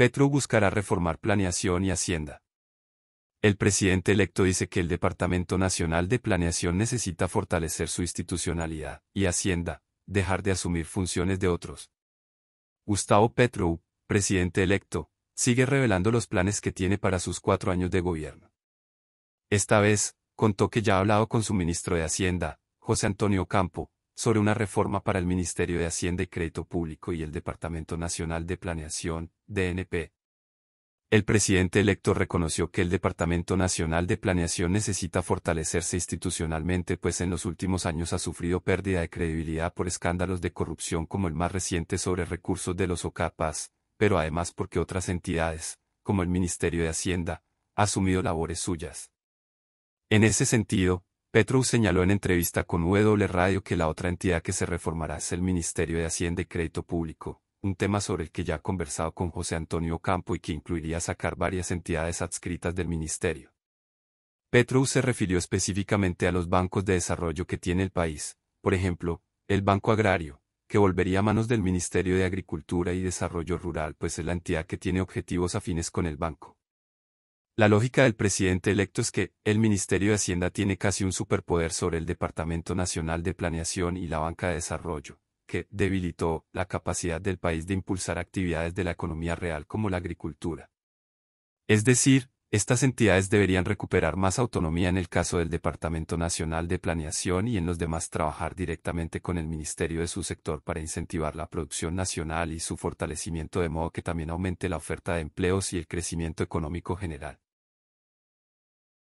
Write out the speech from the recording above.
Petro buscará reformar planeación y hacienda. El presidente electo dice que el Departamento Nacional de Planeación necesita fortalecer su institucionalidad y Hacienda, dejar de asumir funciones de otros. Gustavo Petro, presidente electo, sigue revelando los planes que tiene para sus cuatro años de gobierno. Esta vez, contó que ya ha hablado con su ministro de Hacienda, José Antonio Campo, sobre una reforma para el Ministerio de Hacienda y Crédito Público y el Departamento Nacional de Planeación, DNP. El presidente electo reconoció que el Departamento Nacional de Planeación necesita fortalecerse institucionalmente pues en los últimos años ha sufrido pérdida de credibilidad por escándalos de corrupción como el más reciente sobre recursos de los OCAPAS, pero además porque otras entidades, como el Ministerio de Hacienda, ha asumido labores suyas. En ese sentido, petru señaló en entrevista con W Radio que la otra entidad que se reformará es el Ministerio de Hacienda y Crédito Público, un tema sobre el que ya ha conversado con José Antonio Campo y que incluiría sacar varias entidades adscritas del ministerio. petru se refirió específicamente a los bancos de desarrollo que tiene el país, por ejemplo, el Banco Agrario, que volvería a manos del Ministerio de Agricultura y Desarrollo Rural, pues es la entidad que tiene objetivos afines con el banco. La lógica del presidente electo es que, el Ministerio de Hacienda tiene casi un superpoder sobre el Departamento Nacional de Planeación y la Banca de Desarrollo, que debilitó la capacidad del país de impulsar actividades de la economía real como la agricultura. Es decir, estas entidades deberían recuperar más autonomía en el caso del Departamento Nacional de Planeación y en los demás trabajar directamente con el Ministerio de su sector para incentivar la producción nacional y su fortalecimiento de modo que también aumente la oferta de empleos y el crecimiento económico general.